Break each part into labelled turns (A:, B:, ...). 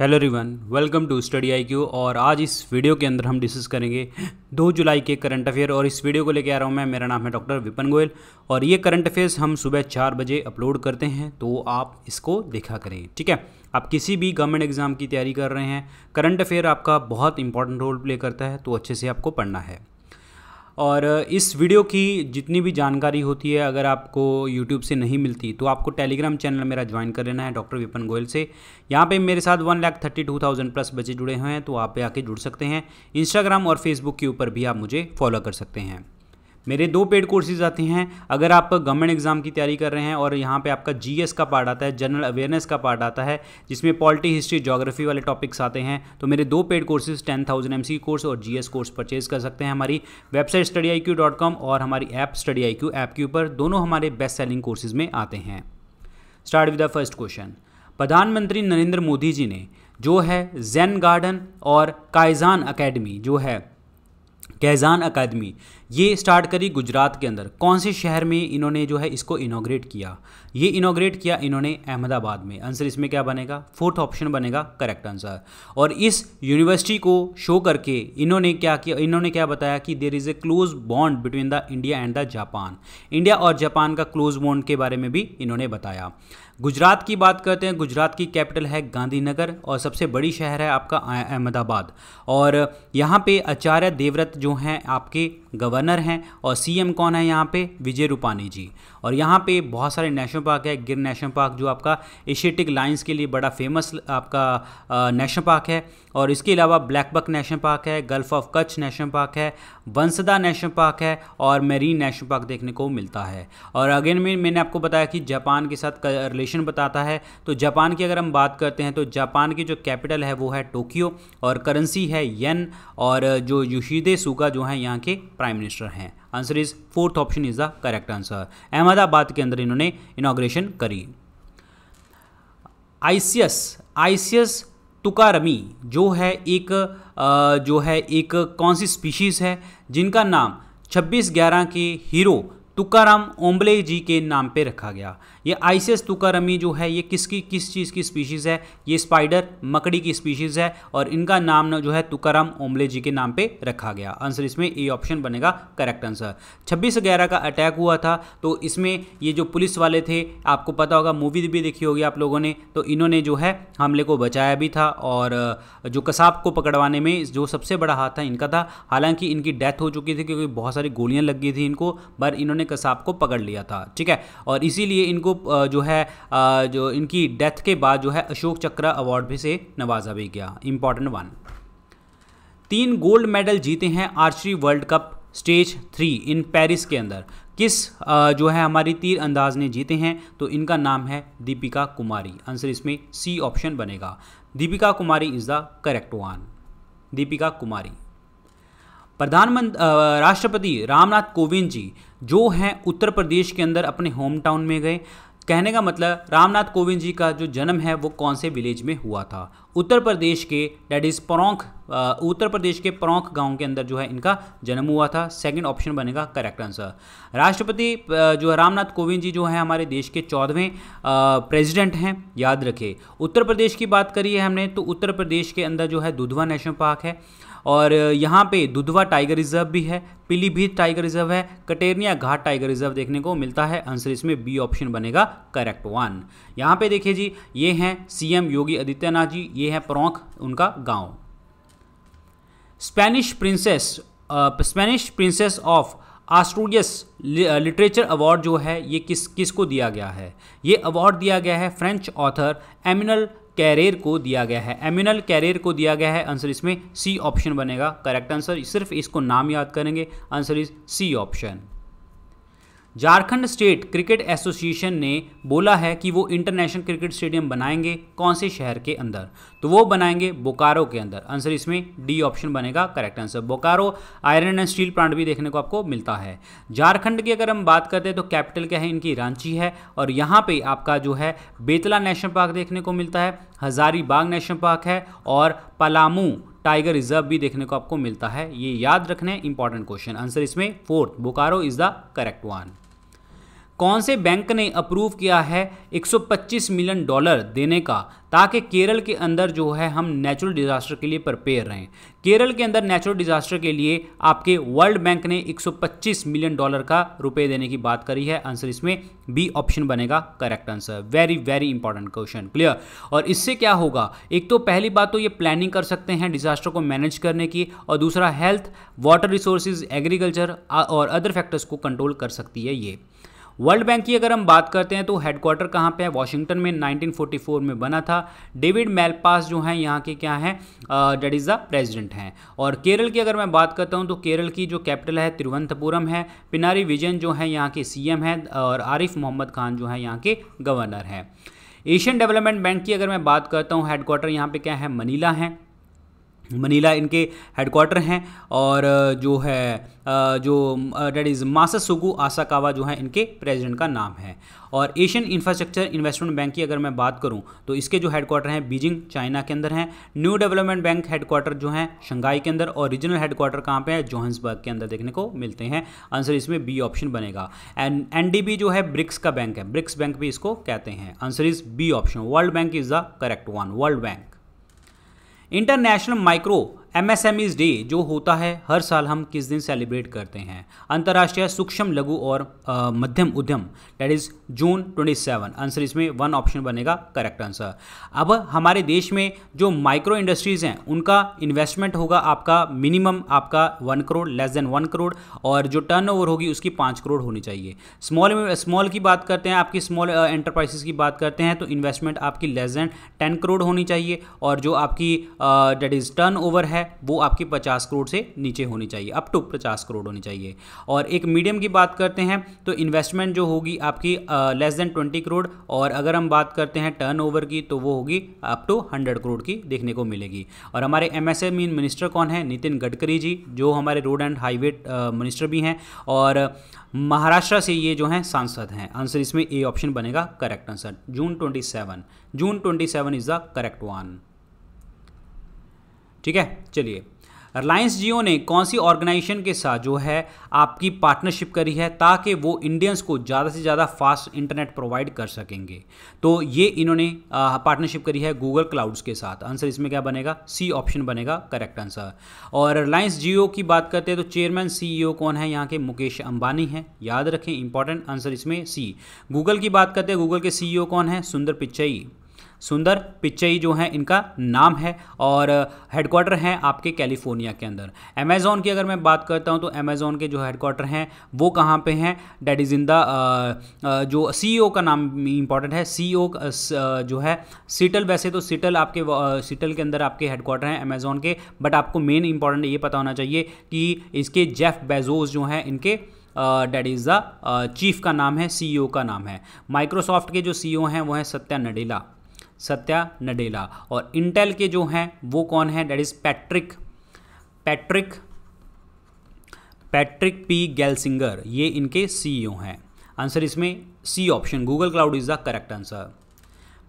A: hello रिवन welcome to study I Q और आज इस वीडियो के अंदर हम डिस्कस करेंगे 2 जुलाई के करंट अफेयर और इस वीडियो को लेकर आ रहा हूँ मैं मेरा नाम है डॉक्टर विपन गोयल और ये करंट अफेयर्स हम सुबह चार बजे अपलोड करते हैं तो आप इसको देखा करें ठीक है आप किसी भी गवर्नमेंट एग्ज़ाम की तैयारी कर रहे हैं करंट अफेयर आपका बहुत इंपॉर्टेंट रोल प्ले करता है तो अच्छे से आपको पढ़ना है और इस वीडियो की जितनी भी जानकारी होती है अगर आपको यूट्यूब से नहीं मिलती तो आपको टेलीग्राम चैनल मेरा ज्वाइन कर लेना है डॉक्टर विपन गोयल से यहाँ पे मेरे साथ one lakh thirty two thousand plus बच्चे जुड़े हुए हैं तो आप पे आके जुड़ सकते हैं इंस्टाग्राम और फेसबुक के ऊपर भी आप मुझे फॉलो कर सकते हैं मेरे दो पेड कोर्सेज आते हैं अगर आप गवर्नमेंट एग्जाम की तैयारी कर रहे हैं और यहाँ पे आपका जीएस का पार्ट आता है जनरल अवेयरनेस का पार्ट आता है जिसमें पॉलिटी हिस्ट्री जोग्राफी वाले टॉपिक्स आते हैं तो मेरे दो paid courses ten thousand M course और जी कोर्स परचेज कर सकते हैं हमारी website study I Q dot com और हमारी app study I Q app के ऊपर दोनों हमारे बेस्ट सेलिंग कोर्सेज में आते हैं start with the first question प्रधानमंत्री नरेंद्र मोदी जी ने जो है जैन गार्डन और कायजान अकेडमी जो है कैजान अकादमी ये स्टार्ट करी गुजरात के अंदर कौन से शहर में इन्होंने जो है इसको इनोग्रेट किया ये इनोग्रेट किया इन्होंने अहमदाबाद में आंसर इसमें क्या बनेगा फोर्थ ऑप्शन बनेगा करेक्ट आंसर और इस यूनिवर्सिटी को शो करके इन्होंने क्या किया इन्होंने क्या बताया कि there is a close bond between the India and the Japan India और जापान का क्लोज बॉन्ड के बारे में भी इन्होंने बताया गुजरात की बात करते हैं गुजरात की कैपिटल है गांधीनगर और सबसे बड़ी शहर है आपका अहमदाबाद और यहाँ पे आचार्य देवव्रत जो हैं आपके गवर्नर हैं और सीएम कौन है यहाँ पे विजय रूपानी जी और यहाँ पे बहुत सारे नेशनल पार्क है गिर नेशनल पार्क जो आपका एशियाटिक लाइन्स के लिए बड़ा फेमस आपका नेशनल पार्क है और इसके अलावा ब्लैकबक नेशनल पार्क है gulf of Kutch national park है वंसदा नेशनल पार्क है और मेरीन नेशनल पार्क देखने को मिलता है और अगेन में मैंने आपको बताया कि जापान के साथ रिलेशन बताता है तो जापान की अगर हम बात करते हैं तो जापान की जो कैपिटल है वो है टोक्यो और करेंसी है येन और जो युशीदे सूगा जो हैं यहाँ के प्राइम मिनिस्टर हैं answer is fourth option is the correct answer Ahmedabad के अंदर इन्होंने इनाग्रेशन करी आईसीएस आईसीएस तुकारमी जो है एक जो है एक कौन सी स्पीशीज़ है जिनका नाम 26 ग्यारह के हीरो तुकाराम ओम्बले जी के नाम पे रखा गया ये आइसेस तुकारमी जो है ये किसकी किस चीज़ की स्पीशीज़ है ये स्पाइडर मकड़ी की स्पीशीज़ है और इनका नाम जो है तुकाराम ओमले जी के नाम पे रखा गया आंसर इसमें ए ऑप्शन बनेगा करेक्ट आंसर छब्बीस ग्यारह का अटैक हुआ था तो इसमें ये जो पुलिस वाले थे आपको पता होगा मूवी भी देखी होगी आप लोगों ने तो इन्होंने जो है हमले को बचाया भी था और जो कसाब को पकड़वाने में जो सबसे बड़ा हाथ था इनका था हालांकि इनकी डेथ हो चुकी थी क्योंकि बहुत सारी गोलियां लग गई थी इनको पर इन्होंने कसाब को पकड़ लिया था ठीक है और इसीलिए इनको जो है जो इनकी डेथ के बाद जो है अशोक चक्र अवार्ड भी से नवाजा भी गया इंपॉर्टेंट वन तीन गोल्ड मेडल जीते हैं archery world cup stage three in Paris के अंदर किस जो है हमारी तीर अंदाज ने जीते हैं तो इनका नाम है दीपिका कुमारी आंसर इसमें सी ऑप्शन बनेगा Deepika Kumari is the correct one Deepika Kumari प्रधानमंत्री राष्ट्रपति रामनाथ कोविंद जी जो हैं उत्तर प्रदेश के अंदर अपने होम टाउन में गए कहने का मतलब रामनाथ कोविंद जी का जो जन्म है वो कौन से विलेज में हुआ था उत्तर प्रदेश के डैट इज़ परोंख उत्तर प्रदेश के परोंख गांव के अंदर जो है इनका जन्म हुआ था सेकंड ऑप्शन बनेगा करेक्ट आंसर राष्ट्रपति जो है रामनाथ कोविंद जी जो है हमारे देश के चौदहवें प्रेसिडेंट हैं याद रखें उत्तर प्रदेश की बात करी है हमने तो उत्तर प्रदेश के अंदर जो है दुधवा नेशनल पार्क है और यहाँ पे दुधवा टाइगर रिजर्व भी है पीलीभीत टाइगर रिजर्व है कटेरनिया घाट टाइगर रिजर्व देखने को मिलता है आंसर इसमें बी ऑप्शन बनेगा करेक्ट वन यहाँ पे देखिए जी ये हैं सीएम योगी आदित्यनाथ जी ये है प्रोंख उनका गाँव Spanish princess Spanish princess of Asturias literature award जो है ये किस किस को दिया गया है ये अवार्ड दिया गया है फ्रेंच ऑथर एमिनल कैरियर को दिया गया है एम्यूनल कैरियर को दिया गया है आंसर इसमें सी ऑप्शन बनेगा करेक्ट आंसर सिर्फ इसको नाम याद करेंगे answer is C option Jharkhand state cricket association ने बोला है कि वो इंटरनेशनल क्रिकेट स्टेडियम बनाएंगे कौन से शहर के अंदर तो वो बनाएंगे बोकारो के अंदर आंसर इसमें डी ऑप्शन बनेगा correct answer Bokaro iron and steel plant भी देखने को आपको मिलता है झारखंड की अगर हम बात करते हैं तो कैपिटल क्या है इनकी रांची है और यहाँ पर आपका जो है बेतला नेशनल पार्क देखने को मिलता है हजारीबाग नेशनल पार्क है और पलामू टाइगर रिजर्व भी देखने को आपको मिलता है ये याद रखना है इंपॉर्टेंट क्वेश्चन आंसर इसमें fourth Bokaro is the correct one कौन से बैंक ने अप्रूव किया है 125 मिलियन डॉलर देने का ताकि केरल के अंदर जो है हम नेचुरल डिजास्टर के लिए प्रिपेयर रहें केरल के अंदर नेचुरल डिजास्टर के लिए आपके वर्ल्ड बैंक ने 125 मिलियन डॉलर का रुपए देने की बात करी है आंसर इसमें बी ऑप्शन बनेगा correct answer very very important question clear और इससे क्या होगा एक तो पहली बात तो ये प्लानिंग कर सकते हैं डिजास्टर को मैनेज करने की और दूसरा हेल्थ वाटर रिसोर्सेज एग्रीकल्चर और अदर फैक्टर्स को कंट्रोल कर सकती है ये वर्ल्ड बैंक की अगर हम बात करते हैं तो हेडक्वार्टर कहाँ पे है वाशिंगटन में 1944 में बना था डेविड मेलपास जो हैं यहाँ के क्या हैं डेट इज़ द प्रेजिडेंट हैं और केरल की अगर मैं बात करता हूँ तो केरल की जो कैपिटल है तिरुवंतपुरम है पिनारी विजन जो है यहाँ के सी एम और आरिफ मोहम्मद खान जो है यहाँ के गवर्नर हैं एशियन डेवलपमेंट बैंक की अगर मैं बात करता हूँ हेडक्वार्टर यहाँ पे क्या है मनीला है मनीला इनके हेडक्वार्टर हैं और जो है जो डेट इज़ मासासुगु आसाकावा जो है इनके प्रेसिडेंट का नाम है और एशियन इंफ्रास्ट्रक्चर इन्वेस्टमेंट बैंक की अगर मैं बात करूं तो इसके जो हेडक्वार्टर हैं बीजिंग चाइना के अंदर हैं न्यू डेवलपमेंट बैंक हेडक्वार्टर जो हैं शंघाई के अंदर और रीजनल हेडक्वार्टर कहाँ पे है जोहन्सबर्ग के अंदर देखने को मिलते हैं आंसर इसमें बी ऑप्शन बनेगा एंड एन जो है ब्रिक्स का बैंक है ब्रिक्स बैंक भी इसको कहते हैं answer is B option world bank is the correct one world bank international micro M S MSMEs day जो होता है हर साल हम किस दिन सेलिब्रेट करते हैं अंतर्राष्ट्रीय सूक्ष्म लघु और आ, मध्यम उद्यम डेट इज जून 27 आंसर इसमें वन ऑप्शन बनेगा करेक्ट आंसर अब हमारे देश में जो माइक्रो इंडस्ट्रीज़ हैं उनका इन्वेस्टमेंट होगा आपका मिनिमम आपका one crore less than one crore और जो टर्न होगी उसकी पाँच करोड़ होनी चाहिए स्मॉल स्मॉल की बात करते हैं आपकी स्मॉल एंटरप्राइजेस की बात करते हैं तो इन्वेस्टमेंट आपकी लेस देन टेन करोड़ होनी चाहिए और जो आपकी डेट इज़ टर्न है वो आपकी पचास करोड़ से नीचे होनी चाहिए अप टू पचास करोड़ होनी चाहिए और एक मीडियम की बात करते हैं तो इन्वेस्टमेंट जो होगी आपकी लेस देन ट्वेंटी करोड़ और अगर हम बात करते हैं टर्नओवर की तो वो होगी अप टू हंड्रेड करोड़ की देखने को मिलेगी और हमारे एम एस मिनिस्टर कौन है नितिन गडकरी जी जो हमारे रोड एंड हाईवे मिनिस्टर भी हैं और महाराष्ट्र से ये जो हैं सांसद हैं आंसर इसमें ए ऑप्शन बनेगा correct answer June 27 June 27 is the correct one ठीक है चलिए रिलायंस जियो ने कौन सी ऑर्गेनाइजेशन के साथ जो है आपकी पार्टनरशिप करी है ताकि वो इंडियंस को ज़्यादा से ज़्यादा फास्ट इंटरनेट प्रोवाइड कर सकेंगे तो ये इन्होंने पार्टनरशिप करी है गूगल क्लाउड्स के साथ आंसर इसमें क्या बनेगा सी ऑप्शन बनेगा करेक्ट आंसर और रिलायंस जियो की बात करते हैं तो चेयरमैन सी कौन है यहाँ के मुकेश अंबानी हैं याद रखें इंपॉर्टेंट आंसर इसमें सी गूगल की बात करते हैं गूगल के सी कौन है सुंदर पिच्चई सुंदर पिच्चई जो है इनका नाम है और हेडक्वार्टर हैं आपके कैलिफोर्निया के अंदर अमेज़ॉन की अगर मैं बात करता हूँ तो अमेजोन के जो हेडक्वार्टर हैं वो कहाँ पे हैं डेट इज़ इन द जो सीईओ e का नाम इंपॉर्टेंट है e सीईओ जो है सीटल वैसे तो सीटल आपके सीटल के अंदर आपके हेडक्वार्टर हैं अमेजोन के बट आपको मेन इंपॉर्टेंट ये पता होना चाहिए कि इसके जेफ बेजोस जो हैं इनके डैट इज़ द चीफ का नाम है सीईओ e का नाम है माइक्रोसॉफ्ट के जो सीईओ हैं वो हैं सत्या नडेला सत्या नडेला और इंटेल के जो हैं वो कौन है that is Patrick Patrick Patrick P Gelsinger ये इनके सीईओ e हैं आंसर इसमें C option Google cloud is the correct answer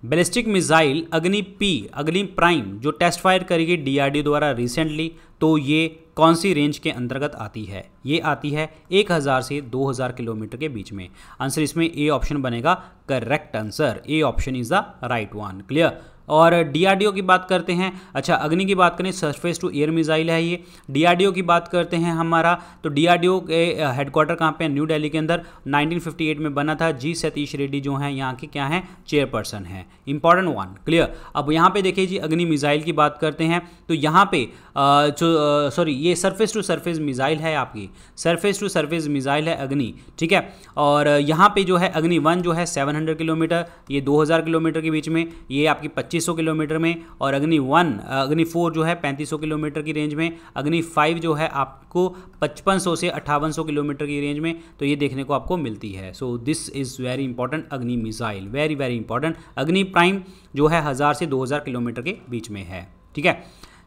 A: ballistic missile Agni P Agni prime जो टेस्ट फायर करेगी डीआरडी द्वारा रिसेंटली तो ये कौन सी रेंज के अंतर्गत आती है ये आती है 1000 से 2000 किलोमीटर के बीच में आंसर इसमें ए ऑप्शन बनेगा correct answer A option is the right one clear और डीआरडीओ की बात करते हैं अच्छा अग्नि की बात करें सरफेस टू एयर मिसाइल है ये डीआरडीओ की बात करते हैं हमारा तो डीआरडीओ के हेडक्वार्टर कहाँ पे है न्यू दिल्ली के अंदर 1958 में बना था जी सतीश रेड्डी जो हैं यहाँ के क्या हैं चेयरपर्सन हैं इंपॉर्टेंट वन क्लियर अब यहाँ पे देखिए जी अग्नि मिज़ाइल की बात करते हैं तो यहाँ पे जो सॉरी ये सरफेस टू सरफेस मिजाइल है आपकी सरफेस टू सरफेस मिजाइल है अग्नि ठीक है और यहाँ पे जो है अग्नि वन जो है 700 किलोमीटर ये 2000 किलोमीटर के बीच में ये आपकी पच्चीस छः किलोमीटर में और अग्नि वन अग्नि फोर जो है 3500 किलोमीटर की रेंज में अग्नि फाइव जो है आपको 5500 से अट्ठावन किलोमीटर की रेंज में तो ये देखने को आपको मिलती है so this is very important Agni missile very very important Agni prime जो है हज़ार से दो किलोमीटर के बीच में है ठीक है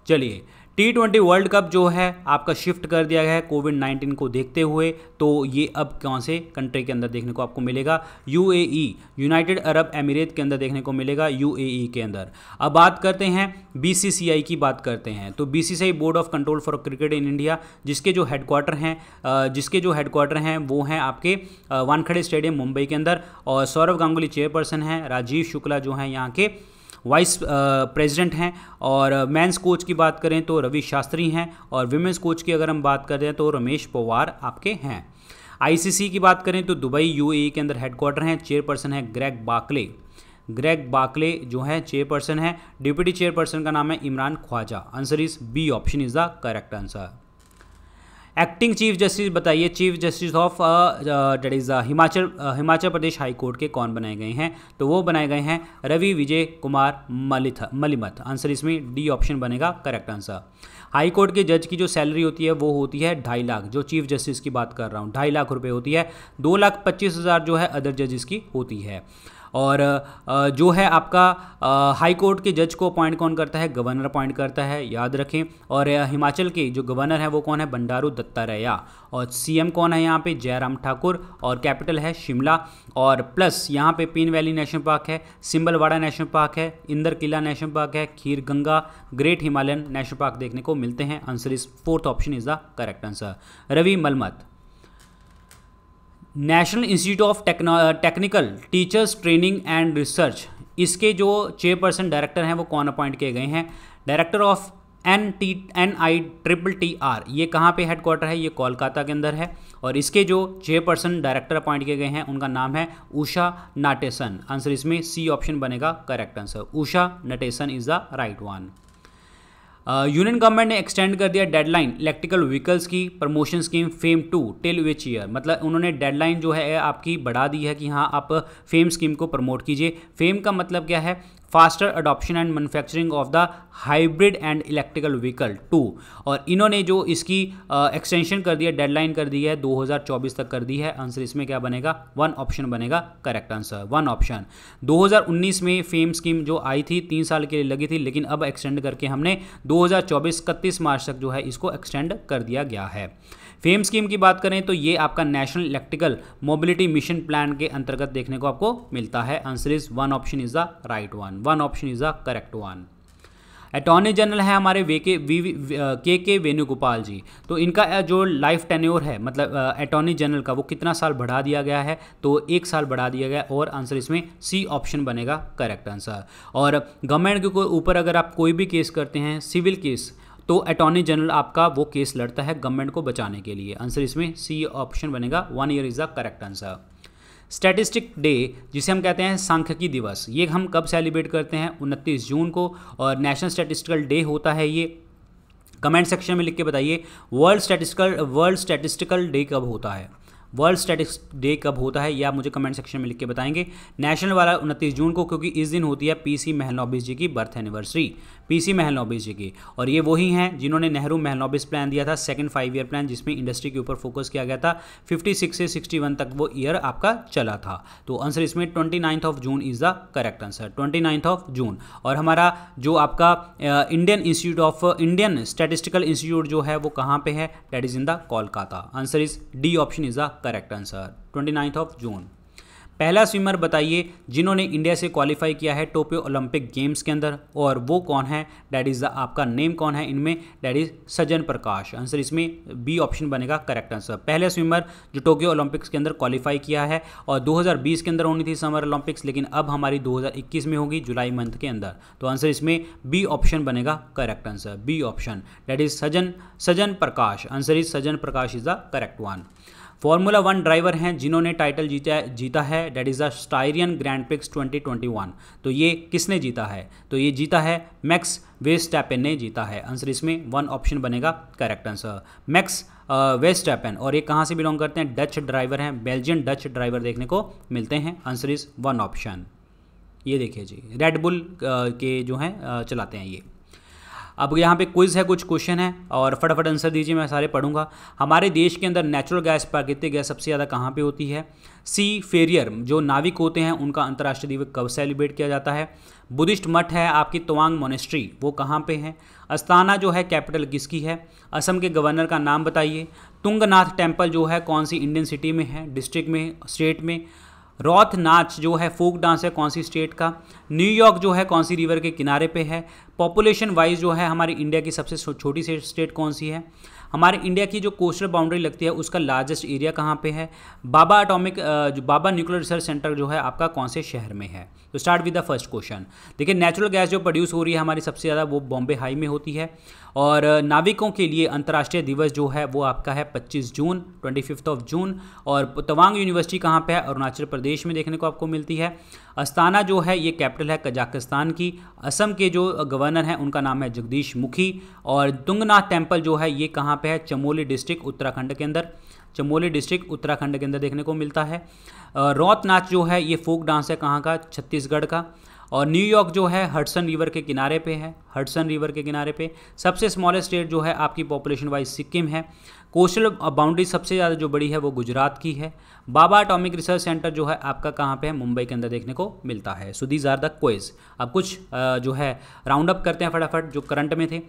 A: चलिए टी ट्वेंटी वर्ल्ड कप जो है आपका शिफ्ट कर दिया गया है कोविड नाइन्टीन को देखते हुए तो ये अब कौन से कंट्री के अंदर देखने को आपको मिलेगा यू यूनाइटेड अरब एमिरेट के अंदर देखने को मिलेगा यू e के अंदर अब बात करते हैं बी की बात करते हैं तो B board of control for cricket in India जिसके जो हेडक्वार्टर हैं जिसके जो हेडक्वार्टर हैं वो हैं आपके वानखड़े स्टेडियम मुंबई के अंदर और सौरव गांगुली चेयरपर्सन हैं राजीव शुक्ला जो हैं यहाँ के वाइस प्रेसिडेंट हैं और मेंस कोच की बात करें तो रवि शास्त्री हैं और विमेंस कोच की अगर हम बात करें तो रमेश पवार आपके हैं आईसीसी की बात करें तो दुबई यूएई के अंदर हेडक्वार्टर हैं चेयरपर्सन है ग्रैग बाकले ग्रैग बाकले जो है चेयरपर्सन है डिप्टी चेयरपर्सन का नाम है Imran Khwaja answer is B option is the correct answer acting chief justice बताइए chief justice of that is Himachal Himachal Pradesh high court के कौन बनाए गए हैं तो वो बनाए गए हैं रवि विजय कुमार मलिथ मलिमथ आंसर इसमें डी ऑप्शन बनेगा करेक्ट आंसर हाई कोर्ट के जज की जो सैलरी होती है वो होती है ढाई लाख जो चीफ जस्टिस की बात कर रहा हूँ ढाई लाख रुपये होती है दो लाख पच्चीस हज़ार जो है अदर जजेस की होती है और जो है आपका हाई कोर्ट के जज को अपॉइंट कौन करता है गवर्नर अपॉइंट करता है याद रखें और हिमाचल के जो गवर्नर है वो कौन है बंडारू दत्तारेया और सीएम कौन है यहाँ पे जयराम ठाकुर और कैपिटल है शिमला और प्लस यहाँ पे पीन वैली नेशनल पार्क है सिम्बलवाड़ा नेशनल पार्क है इंदर किला नेशनल पार्क है Khir Ganga great Himalayan national park देखने को मिलते हैं answer is fourth option is the correct answer Ravi Malimath national institute of technical teachers training and research इसके जो चेयरपर्सन डायरेक्टर हैं वो कौन अपॉइंट किए गए हैं director of N T N I triple T R ये कहाँ पे हेडक्वार्टर है ये कोलकाता के अंदर है और इसके जो चेयरपर्सन डायरेक्टर अपॉइंट किए गए हैं उनका नाम है उषा नाटेसन आंसर इसमें सी ऑप्शन बनेगा correct answer Usha Natesan is the right one union uh, government ने एक्सटेंड कर दिया डेडलाइन इलेक्ट्रिकल व्हीकल्स की promotion scheme FAME two till which year मतलब उन्होंने डेडलाइन जो है आपकी बढ़ा दी है कि हाँ आप फेम स्कीम को प्रमोट कीजिए फेम का मतलब क्या है faster adoption and manufacturing of the hybrid and electrical vehicle two और इन्होंने जो इसकी एक्सटेंशन कर दी है डेडलाइन कर दी है 2024 तक कर दी है आंसर इसमें क्या बनेगा वन ऑप्शन बनेगा करेक्ट आंसर वन ऑप्शन 2019 में फेम स्कीम जो आई थी तीन साल के लिए लगी थी लेकिन अब एक्सटेंड करके हमने 2024 इकतीस मार्च तक जो है इसको एक्सटेंड कर दिया गया है फेम स्कीम की बात करें तो ये आपका national electrical mobility mission plan के अंतर्गत देखने को आपको मिलता है answer is one option is the right one one option is the correct one attorney general है हमारे वे के वी, वी, के के वेणुगोपाल जी तो इनका जो लाइफ टेन्योर है मतलब अटॉर्नी जनरल का वो कितना साल बढ़ा दिया गया है तो एक साल बढ़ा दिया गया और आंसर इसमें सी ऑप्शन बनेगा करेक्ट आंसर और गवर्नमेंट के ऊपर अगर आप कोई भी केस करते हैं सिविल केस तो अटॉर्नी जनरल आपका वो केस लड़ता है गवर्नमेंट को बचाने के लिए आंसर इसमें सी ऑप्शन बनेगा one year is the correct answer statistic day जिसे हम कहते हैं सांख्यिकी दिवस ये हम कब सेलिब्रेट करते हैं उनतीस जून को और नेशनल स्टैटिस्टिकल डे होता है ये कमेंट सेक्शन में लिख के बताइए world statistical world statistical day कब होता है वर्ल्ड स्टैटिक्स डे कब होता है या मुझे कमेंट सेक्शन में लिख के बताएंगे नेशनल वाला उनतीस जून को क्योंकि इस दिन होती है पीसी सी जी की birth anniversary PC Mahalanobis ji की और ये वही हैं जिन्होंने नेहरू महलनोबिस प्लान दिया था सेकंड फाइव ईयर प्लान जिसमें इंडस्ट्री के ऊपर फोकस किया गया था 56 से 61 तक वो ईयर आपका चला था तो आंसर इसमें twenty of June is the correct answer twenty of June और हमारा जो आपका Indian institute of Indian statistical institute जो है वो कहाँ पर है that is in the Kolkata answer is D option is the correct answer twenty of June पहला स्विमर बताइए जिन्होंने इंडिया से क्वालिफाई किया है टोक्यो ओलंपिक गेम्स के अंदर और वो कौन है डैट इज़ द आपका नेम कौन है इनमें that is Sajan Prakash answer इसमें बी ऑप्शन बनेगा करेक्ट आंसर पहले स्विमर जो टोक्यो ओलंपिक्स के अंदर क्वालिफाई किया है और 2020 के अंदर होनी थी समर ओलंपिक्स लेकिन अब हमारी 2021 में होगी जुलाई मंथ के अंदर तो आंसर इसमें बी ऑप्शन बनेगा correct answer B option that is Sajan Sajan Prakash answer is Sajan Prakash is the correct one formula one driver हैं जिन्होंने टाइटल जीता जीता है that is the Styrian grand prix 2021 तो ये किसने जीता है तो ये जीता है मैक्स वेस्टैपन ने जीता है आंसर इसमें वन ऑप्शन बनेगा करेक्ट आंसर मैक्स वेस्टैपन और ये कहाँ से बिलोंग करते हैं डच ड्राइवर हैं बेल्जियन डच ड्राइवर देखने को मिलते हैं आंसर इज़ वन ऑप्शन ये देखिए जी रेडबुल uh, के जो हैं uh, चलाते हैं ये अब यहाँ पे क्विज़ है कुछ क्वेश्चन है और फटाफट आंसर दीजिए मैं सारे पढ़ूंगा हमारे देश के अंदर नेचुरल गैस प्राकृतिक गैस सबसे ज़्यादा कहाँ पे होती है सी फेरियर जो नाविक होते हैं उनका अंतर्राष्ट्रीय दिवस कब सेलिब्रेट किया जाता है बुद्धिस्ट मठ है आपकी तवांग मोनेस्ट्री वो कहाँ पर है अस्ताना जो है कैपिटल किसकी है असम के गवर्नर का नाम बताइए तुंगनाथ टेम्पल जो है कौन सी इंडियन सिटी में है डिस्ट्रिक्ट में स्टेट में रॉथ नाच जो है फोक डांस है कौन सी स्टेट का न्यूयॉर्क जो है कौन सी रिवर के किनारे पे है पॉपुलेशन वाइज जो है हमारी इंडिया की सबसे छोटी स्टेट कौन सी है हमारे इंडिया की जो कोस्टल बाउंड्री लगती है उसका लार्जेस्ट एरिया कहाँ पे है बाबा अटोमिक जो बाबा न्यूक्लियर रिसर्च सेंटर जो है आपका कौन से शहर में है तो start with the first question देखिए नेचुरल गैस जो प्रोड्यूस हो रही है हमारी सबसे ज़्यादा वो बॉम्बे हाई में होती है और नाविकों के लिए अंतर्राष्ट्रीय दिवस जो है वो आपका है 25 जून 25th ऑफ जून और तवांग यूनिवर्सिटी कहाँ पे है अरुणाचल प्रदेश में देखने को आपको मिलती है अस्ताना जो है ये कैपिटल है कजाकिस्तान की असम के जो गवर्नर हैं उनका नाम है जगदीश मुखी और दुंगनाथ टेम्पल जो है ये कहाँ पे है चमोली डिस्ट्रिक्ट उत्तराखंड के अंदर चमोली डिस्ट्रिक्ट उत्तराखंड के अंदर देखने को मिलता है रौत नाच जो है ये फोक डांस है कहाँ का छत्तीसगढ़ का और न्यूयॉर्क जो है हडसन रिवर के किनारे पे है हडसन रिवर के किनारे पे सबसे स्मॉलेस्ट स्टेट जो है आपकी पॉपुलेशन वाइज सिक्किम है कोस्टल बाउंड्री सबसे ज़्यादा जो बड़ी है वो गुजरात की है बाबा अटोमिक रिसर्च सेंटर जो है आपका कहाँ पे है मुंबई के अंदर देखने को मिलता है so these are the quiz अब कुछ जो है राउंड अप करते हैं फटाफट जो करंट में थे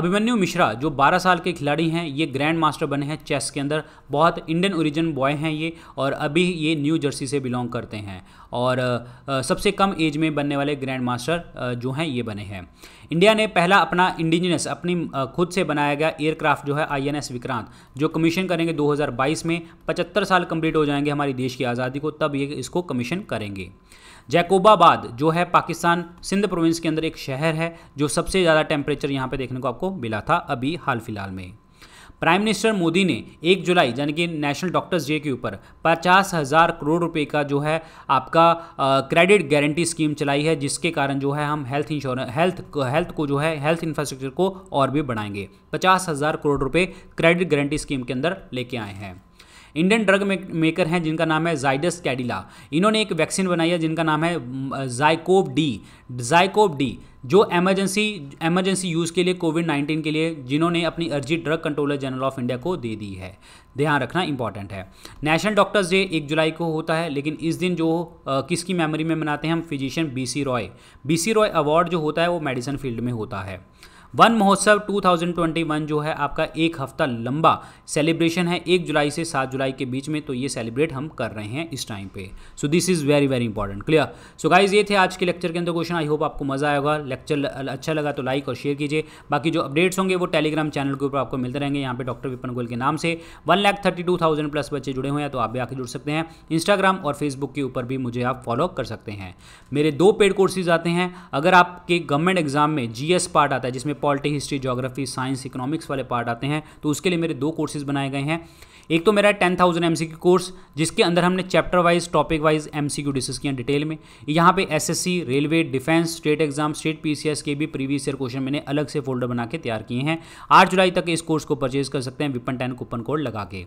A: अभिमन्यु मिश्रा जो 12 साल के खिलाड़ी हैं ये ग्रैंड मास्टर बने हैं चेस के अंदर बहुत इंडियन ओरिजिन बॉय हैं ये और अभी ये न्यू जर्सी से बिलोंग करते हैं और सबसे कम एज में बनने वाले ग्रैंड मास्टर जो हैं ये बने हैं इंडिया ने पहला अपना इंडिजिनस अपनी खुद से बनाया गया एयरक्राफ्ट जो है आईएनएस विक्रांत जो कमीशन करेंगे 2022 में 75 साल कंप्लीट हो जाएंगे हमारी देश की आज़ादी को तब ये इसको कमीशन करेंगे जैकोबाबाद जो है पाकिस्तान सिंध प्रोविंस के अंदर एक शहर है जो सबसे ज़्यादा टेम्परेचर यहाँ पर देखने को आपको मिला था अभी हाल फिलहाल में प्राइम मिनिस्टर मोदी ने एक जुलाई यानी कि नेशनल डॉक्टर्स डे के ऊपर पचास हज़ार करोड़ रुपए का जो है आपका क्रेडिट गारंटी स्कीम चलाई है जिसके कारण जो है हम हेल्थ इंश्योरेंस हेल्थ हेल्थ को जो है हेल्थ इंफ्रास्ट्रक्चर को और भी बढ़ाएंगे पचास हज़ार करोड़ रुपये क्रेडिट गारंटी स्कीम के अंदर लेके आए हैं इंडियन ड्रग मेकर हैं जिनका नाम है जाइडस कैडिला इन्होंने एक वैक्सीन बनाई है जिनका नाम है जाइकोव डी जाइकोव डी जो एमरजेंसी एमरजेंसी यूज़ के लिए कोविड 19 के लिए जिन्होंने अपनी अर्जी drug controller general of India को दे दी है ध्यान रखना इंपॉर्टेंट है नेशनल डॉक्टर्स डे एक जुलाई को होता है लेकिन इस दिन जो आ, किसकी मेमोरी में मनाते हैं हम physician B C Roy B C Roy award जो होता है वो मेडिसिन फील्ड में होता है वन महोत्सव 2021 जो है आपका एक हफ्ता लंबा सेलिब्रेशन है एक जुलाई से सात जुलाई के बीच में तो ये सेलिब्रेट हम कर रहे हैं इस टाइम पे so this is very very important clear so guys ये थे आज के लेक्चर के अंदर क्वेश्चन आई होप आपको मजा आएगा लेक्चर अच्छा लगा तो लाइक और शेयर कीजिए बाकी जो अपडेट्स होंगे वो टेलीग्राम चैनल के ऊपर आपको मिलते रहेंगे यहाँ पे डॉक्टर विपन गोल के नाम से one thirty two thousand plus बच्चे जुड़े हुए हैं तो आप भी आके जुड़ सकते हैं इंस्टाग्राम और फेसबुक के ऊपर भी मुझे आप फॉलो कर सकते हैं मेरे दो पेड कोर्सेज आते हैं अगर आपके गवर्नमेंट एग्जाम में जी पार्ट आता है जिसमें polity history geography science economics वाले पार्ट आते हैं तो उसके लिए मेरे दो कोर्सेज़ बनाए गए हैं एक तो मेरा टेन थाउजेंड एम कोर्स जिसके अंदर हमने chapter wise topic wise M C Q discuss किया डिटेल में यहाँ पे सी railway defence state exam state एस के भी प्रीवियस ईयर क्वेश्चन मैंने अलग से फोल्डर बना के तैयार किए हैं आठ जुलाई तक इस कोर्स को परचेज कर सकते हैं विपन टेन कूपन कोड लगा के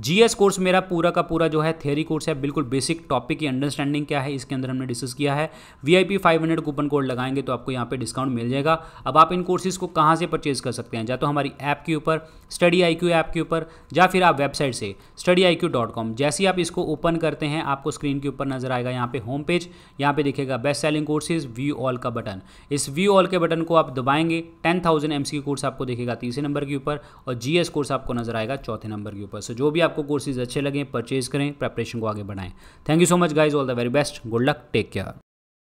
A: जीएस कोर्स मेरा पूरा का पूरा जो है थेरी कोर्स है बिल्कुल बेसिक टॉपिक की अंडरस्टैंडिंग क्या है इसके अंदर हमने डिस्कस किया है वीआईपी 500 कूपन कोड लगाएंगे तो आपको यहाँ पे डिस्काउंट मिल जाएगा अब आप इन कोर्सेज को कहाँ से परचेज कर सकते हैं या तो हमारी ऐप के ऊपर स्टडी आई ऐप के ऊपर या फिर आप वेबसाइट से स्टडी आई जैसे ही आप इसको ओपन करते हैं आपको स्क्रीन के ऊपर नजर आएगा यहाँ पे होम पेज यहाँ पे दिखेगा best selling courses view all का बटन इस व्यू ऑल के बटन को आप दबाएंगे टेन थाउजेंड कोर्स आपको दिखेगा तीसरे नंबर के ऊपर और जीएस कोर्स आपको नजर आएगा चौथे नंबर के ऊपर सो जो भी आपको कोर्सेज अच्छे लगें परचेज करें प्रेपरेशन को आगे बढ़ाएं thank you so much guys all the very best good luck take care